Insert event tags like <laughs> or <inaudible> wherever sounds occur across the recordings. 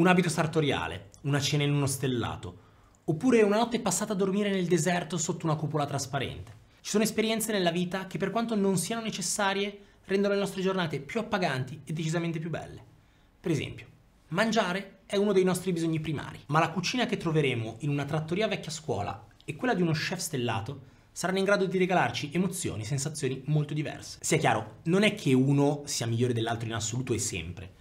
un abito sartoriale, una cena in uno stellato, oppure una notte passata a dormire nel deserto sotto una cupola trasparente. Ci sono esperienze nella vita che per quanto non siano necessarie rendono le nostre giornate più appaganti e decisamente più belle. Per esempio, mangiare è uno dei nostri bisogni primari, ma la cucina che troveremo in una trattoria vecchia scuola e quella di uno chef stellato saranno in grado di regalarci emozioni, e sensazioni molto diverse. Sia chiaro, non è che uno sia migliore dell'altro in assoluto e sempre,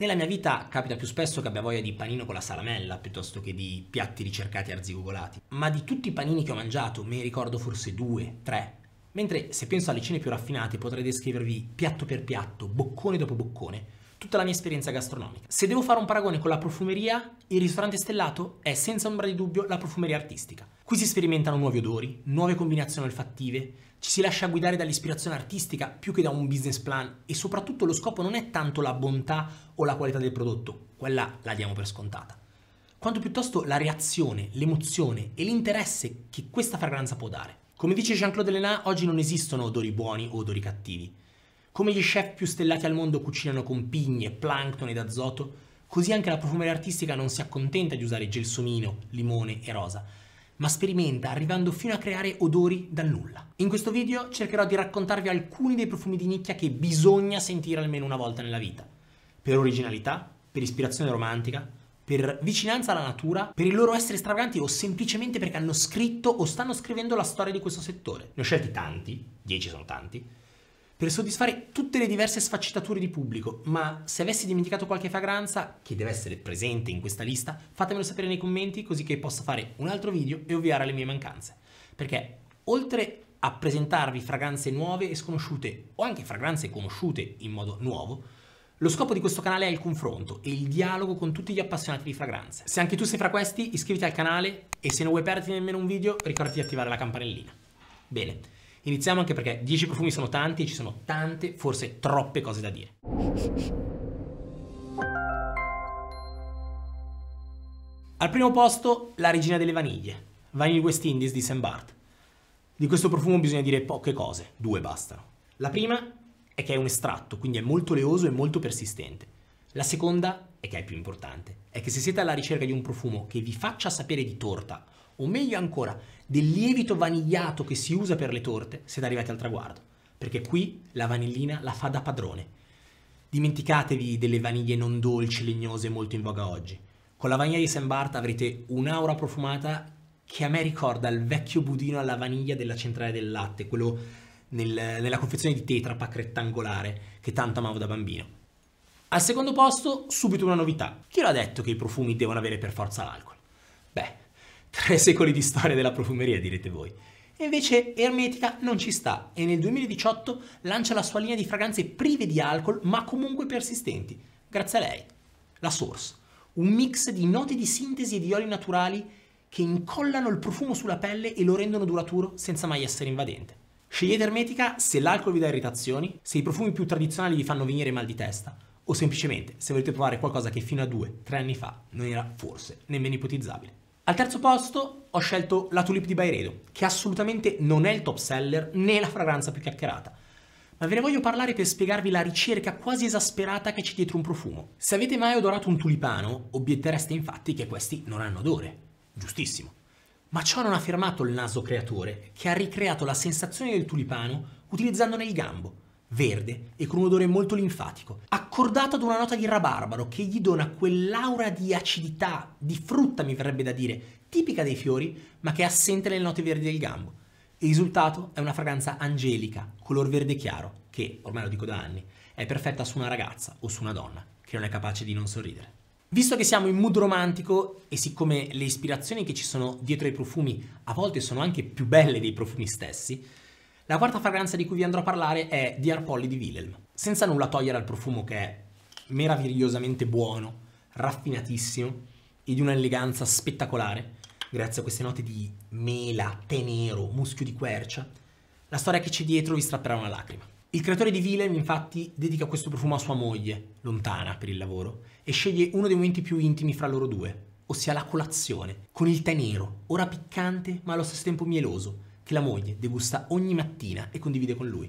nella mia vita capita più spesso che abbia voglia di panino con la salamella piuttosto che di piatti ricercati arzigogolati, ma di tutti i panini che ho mangiato me ne ricordo forse due, tre. Mentre se penso alle cene più raffinate potrei descrivervi piatto per piatto, boccone dopo boccone, tutta la mia esperienza gastronomica. Se devo fare un paragone con la profumeria, il ristorante stellato è senza ombra di dubbio la profumeria artistica. Qui si sperimentano nuovi odori, nuove combinazioni olfattive, ci si lascia guidare dall'ispirazione artistica più che da un business plan e soprattutto lo scopo non è tanto la bontà o la qualità del prodotto, quella la diamo per scontata, quanto piuttosto la reazione, l'emozione e l'interesse che questa fragranza può dare. Come dice Jean-Claude Lenat, oggi non esistono odori buoni o odori cattivi. Come gli chef più stellati al mondo cucinano con pigne, plancton ed azoto, così anche la profumeria artistica non si accontenta di usare gelsomino, limone e rosa, ma sperimenta arrivando fino a creare odori dal nulla. In questo video cercherò di raccontarvi alcuni dei profumi di nicchia che bisogna sentire almeno una volta nella vita, per originalità, per ispirazione romantica, per vicinanza alla natura, per il loro essere stravaganti o semplicemente perché hanno scritto o stanno scrivendo la storia di questo settore. Ne ho scelti tanti, 10 sono tanti, per soddisfare tutte le diverse sfaccettature di pubblico, ma se avessi dimenticato qualche fragranza, che deve essere presente in questa lista, fatemelo sapere nei commenti così che possa fare un altro video e ovviare alle mie mancanze. Perché oltre a presentarvi fragranze nuove e sconosciute, o anche fragranze conosciute in modo nuovo, lo scopo di questo canale è il confronto e il dialogo con tutti gli appassionati di fragranze. Se anche tu sei fra questi, iscriviti al canale e se non vuoi perderti nemmeno un video, ricordati di attivare la campanellina. Bene, Iniziamo anche perché 10 profumi sono tanti, e ci sono tante, forse troppe cose da dire. Al primo posto la regina delle vaniglie, Vanille West Indies di Saint Barth. Di questo profumo bisogna dire poche cose, due bastano. La prima è che è un estratto, quindi è molto oleoso e molto persistente. La seconda, e che è più importante, è che se siete alla ricerca di un profumo che vi faccia sapere di torta o meglio ancora, del lievito vanigliato che si usa per le torte, siete arrivati al traguardo, perché qui la vanillina la fa da padrone. Dimenticatevi delle vaniglie non dolci, legnose, molto in voga oggi. Con la vaniglia di Saint Bart avrete un'aura profumata che a me ricorda il vecchio budino alla vaniglia della centrale del latte, quello nel, nella confezione di Tetra Pak rettangolare che tanto amavo da bambino. Al secondo posto, subito una novità. Chi l'ha detto che i profumi devono avere per forza l'alcol? Beh, Tre <laughs> secoli di storia della profumeria, direte voi. E invece Ermetica non ci sta e nel 2018 lancia la sua linea di fragranze prive di alcol ma comunque persistenti, grazie a lei. La Source, un mix di note di sintesi e di oli naturali che incollano il profumo sulla pelle e lo rendono duraturo senza mai essere invadente. Scegliete Ermetica se l'alcol vi dà irritazioni, se i profumi più tradizionali vi fanno venire mal di testa o semplicemente se volete provare qualcosa che fino a 2-3 anni fa non era forse nemmeno ipotizzabile. Al terzo posto ho scelto la Tulip di Bairedo, che assolutamente non è il top seller né la fragranza più chiacchierata ma ve ne voglio parlare per spiegarvi la ricerca quasi esasperata che c'è dietro un profumo. Se avete mai odorato un tulipano, obiettereste infatti che questi non hanno odore. Giustissimo. Ma ciò non ha fermato il naso creatore, che ha ricreato la sensazione del tulipano utilizzandone il gambo, verde e con un odore molto linfatico, accordato ad una nota di rabarbaro che gli dona quell'aura di acidità, di frutta mi verrebbe da dire, tipica dei fiori, ma che è assente nelle note verdi del gambo. Il risultato è una fragranza angelica, color verde chiaro, che, ormai lo dico da anni, è perfetta su una ragazza o su una donna che non è capace di non sorridere. Visto che siamo in mood romantico e siccome le ispirazioni che ci sono dietro ai profumi a volte sono anche più belle dei profumi stessi, la quarta fragranza di cui vi andrò a parlare è Dear Polly di Wilhelm. Senza nulla togliere al profumo che è meravigliosamente buono, raffinatissimo e di un'eleganza spettacolare, grazie a queste note di mela, tè nero, muschio di quercia, la storia che c'è dietro vi strapperà una lacrima. Il creatore di Willem infatti dedica questo profumo a sua moglie, lontana per il lavoro, e sceglie uno dei momenti più intimi fra loro due, ossia la colazione, con il tè nero, ora piccante ma allo stesso tempo mieloso, che la moglie degusta ogni mattina e condivide con lui.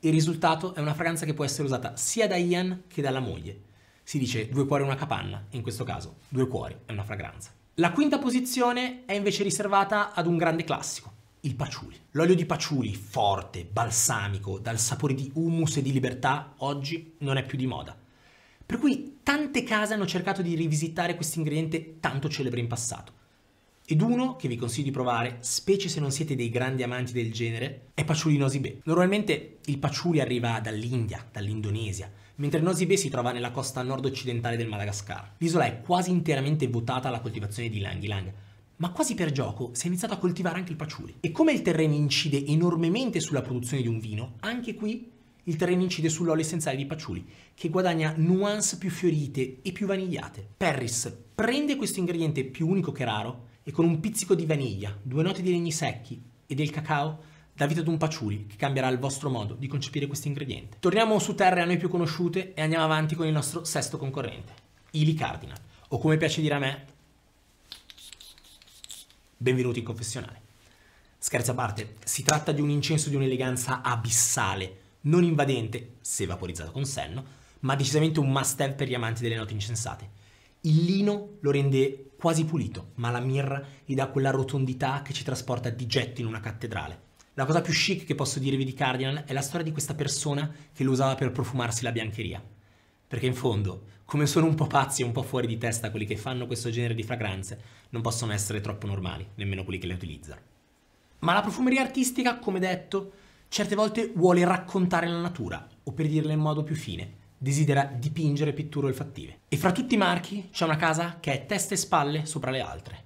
Il risultato è una fragranza che può essere usata sia da Ian che dalla moglie. Si dice due cuori e una capanna, in questo caso due cuori è una fragranza. La quinta posizione è invece riservata ad un grande classico, il paciuli. L'olio di paciuli, forte, balsamico, dal sapore di humus e di libertà, oggi non è più di moda. Per cui tante case hanno cercato di rivisitare questo ingrediente tanto celebre in passato. Ed uno che vi consiglio di provare, specie se non siete dei grandi amanti del genere, è Paciuli Bay. Normalmente il paciuli arriva dall'India, dall'Indonesia, mentre Nosy Bay si trova nella costa nord-occidentale del Madagascar. L'isola è quasi interamente votata alla coltivazione di lang lang, ma quasi per gioco si è iniziato a coltivare anche il paciuli. E come il terreno incide enormemente sulla produzione di un vino, anche qui il terreno incide sull'olio essenziale di paciuli, che guadagna nuance più fiorite e più vanigliate. Perris prende questo ingrediente più unico che raro e con un pizzico di vaniglia, due note di legni secchi e del cacao dà vita ad un paciuli che cambierà il vostro modo di concepire questo ingrediente. Torniamo su terre a noi più conosciute e andiamo avanti con il nostro sesto concorrente, Ili Cardinal, o come piace dire a me, benvenuti in confessionale. Scherzo a parte, si tratta di un incenso di un'eleganza abissale, non invadente, se vaporizzato con senno, ma decisamente un must have per gli amanti delle note incensate. Il lino lo rende quasi pulito, ma la mirra gli dà quella rotondità che ci trasporta di getto in una cattedrale. La cosa più chic che posso dirvi di Cardigan è la storia di questa persona che lo usava per profumarsi la biancheria. Perché in fondo, come sono un po' pazzi e un po' fuori di testa quelli che fanno questo genere di fragranze, non possono essere troppo normali, nemmeno quelli che le utilizzano. Ma la profumeria artistica, come detto, certe volte vuole raccontare la natura, o per dirla in modo più fine, desidera dipingere pitture olfattive. E fra tutti i marchi c'è una casa che è testa e spalle sopra le altre,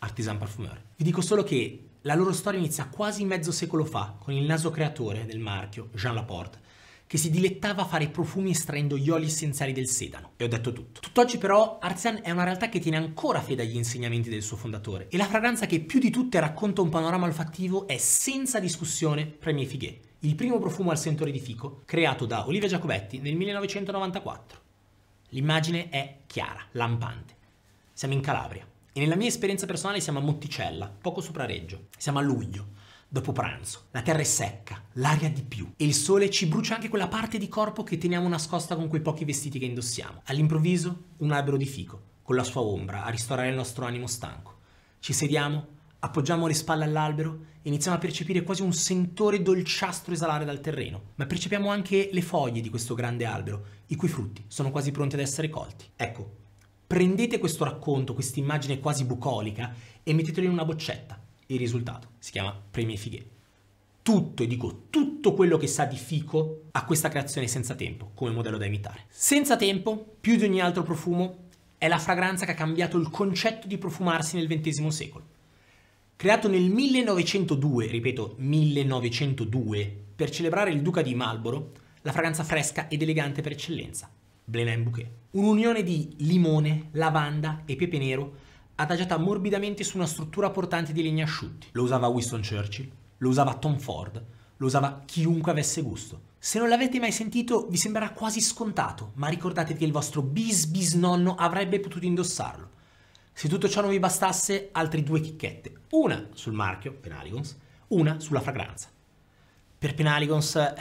Artisan Parfumeur. Vi dico solo che la loro storia inizia quasi mezzo secolo fa con il naso creatore del marchio, Jean Laporte, che si dilettava a fare profumi estraendo gli oli essenziali del sedano. E ho detto tutto. Tutt'oggi però Artisan è una realtà che tiene ancora fede agli insegnamenti del suo fondatore e la fragranza che più di tutte racconta un panorama olfattivo è senza discussione Premier Figuet il primo profumo al sentore di fico creato da Olivia Giacobetti nel 1994. L'immagine è chiara, lampante. Siamo in Calabria e nella mia esperienza personale siamo a Motticella, poco sopra Reggio. Siamo a luglio, dopo pranzo. La terra è secca, l'aria di più e il sole ci brucia anche quella parte di corpo che teniamo nascosta con quei pochi vestiti che indossiamo. All'improvviso un albero di fico, con la sua ombra, a ristorare il nostro animo stanco. Ci sediamo, appoggiamo le spalle all'albero iniziamo a percepire quasi un sentore dolciastro esalare dal terreno, ma percepiamo anche le foglie di questo grande albero, i cui frutti sono quasi pronti ad essere colti. Ecco, prendete questo racconto, questa immagine quasi bucolica e mettetelo in una boccetta. Il risultato si chiama Premi e Fighe. Tutto, e dico tutto quello che sa di fico ha questa creazione senza tempo come modello da imitare. Senza tempo, più di ogni altro profumo, è la fragranza che ha cambiato il concetto di profumarsi nel XX secolo. Creato nel 1902, ripeto 1902, per celebrare il duca di Marlborough, la fragranza fresca ed elegante per eccellenza, Blenheim Bouquet. Un'unione di limone, lavanda e pepe nero adagiata morbidamente su una struttura portante di legni asciutti. Lo usava Winston Churchill, lo usava Tom Ford, lo usava chiunque avesse gusto. Se non l'avete mai sentito vi sembrerà quasi scontato, ma ricordatevi che il vostro bis bis avrebbe potuto indossarlo. Se tutto ciò non vi bastasse, altre due chicchette. Una sul marchio, Penaligons, una sulla fragranza. Per Penaligons, eh,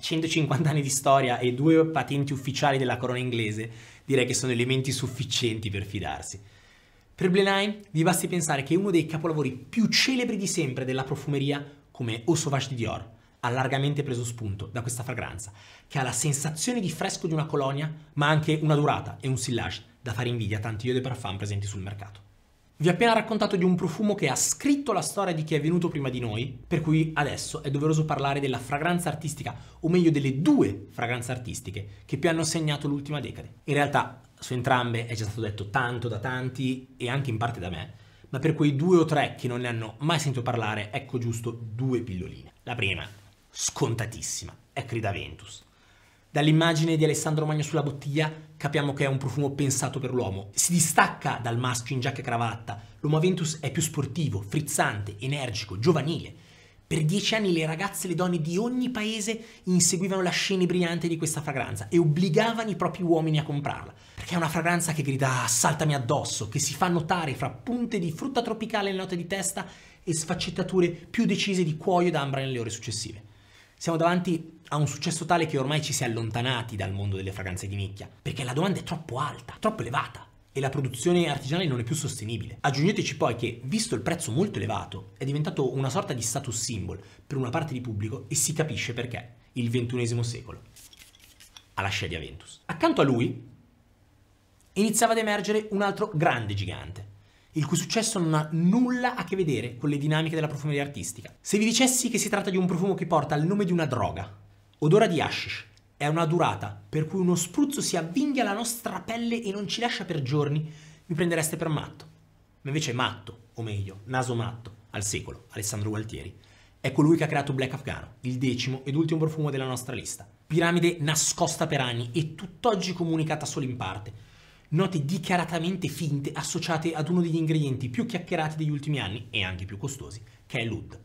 150 anni di storia e due patenti ufficiali della corona inglese, direi che sono elementi sufficienti per fidarsi. Per Blenheim vi basti pensare che è uno dei capolavori più celebri di sempre della profumeria come Eau Sauvage di Dior, ha largamente preso spunto da questa fragranza, che ha la sensazione di fresco di una colonia, ma anche una durata e un sillage da fare invidia a tanti eau de parfum presenti sul mercato. Vi ho appena raccontato di un profumo che ha scritto la storia di chi è venuto prima di noi, per cui adesso è doveroso parlare della fragranza artistica, o meglio delle due fragranze artistiche che più hanno segnato l'ultima decade. In realtà su entrambe è già stato detto tanto da tanti e anche in parte da me, ma per quei due o tre che non ne hanno mai sentito parlare, ecco giusto due pilloline. La prima scontatissima, è Crida Ventus. Dall'immagine di Alessandro Magno sulla bottiglia capiamo che è un profumo pensato per l'uomo. Si distacca dal maschio in giacca e cravatta. L'uomo Ventus è più sportivo, frizzante, energico, giovanile. Per dieci anni le ragazze e le donne di ogni paese inseguivano la scena brillante di questa fragranza e obbligavano i propri uomini a comprarla, perché è una fragranza che grida saltami addosso, che si fa notare fra punte di frutta tropicale nelle note di testa e sfaccettature più decise di cuoio d'ambra nelle ore successive. Siamo davanti a un successo tale che ormai ci si è allontanati dal mondo delle fragranze di nicchia, perché la domanda è troppo alta, troppo elevata e la produzione artigianale non è più sostenibile. Aggiungeteci poi che, visto il prezzo molto elevato, è diventato una sorta di status symbol per una parte di pubblico e si capisce perché, il XXI secolo. Alla scia di Aventus. Accanto a lui iniziava ad emergere un altro grande gigante, il cui successo non ha nulla a che vedere con le dinamiche della profumeria artistica. Se vi dicessi che si tratta di un profumo che porta il nome di una droga, odora di hashish, è una durata per cui uno spruzzo si avvinghia alla nostra pelle e non ci lascia per giorni, mi prendereste per matto. Ma invece matto, o meglio, naso matto, al secolo, Alessandro Gualtieri, è colui che ha creato Black Afghano, il decimo ed ultimo profumo della nostra lista. Piramide nascosta per anni e tutt'oggi comunicata solo in parte, note dichiaratamente finte associate ad uno degli ingredienti più chiacchierati degli ultimi anni e anche più costosi, che è l'oud.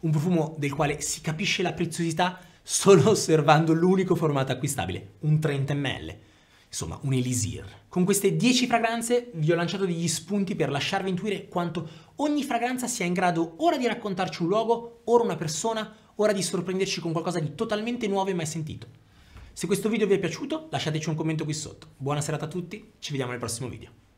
Un profumo del quale si capisce la preziosità solo osservando l'unico formato acquistabile, un 30 ml. Insomma, un elisir. Con queste 10 fragranze vi ho lanciato degli spunti per lasciarvi intuire quanto ogni fragranza sia in grado ora di raccontarci un luogo, ora una persona, ora di sorprenderci con qualcosa di totalmente nuovo e mai sentito. Se questo video vi è piaciuto lasciateci un commento qui sotto. Buona serata a tutti, ci vediamo nel prossimo video.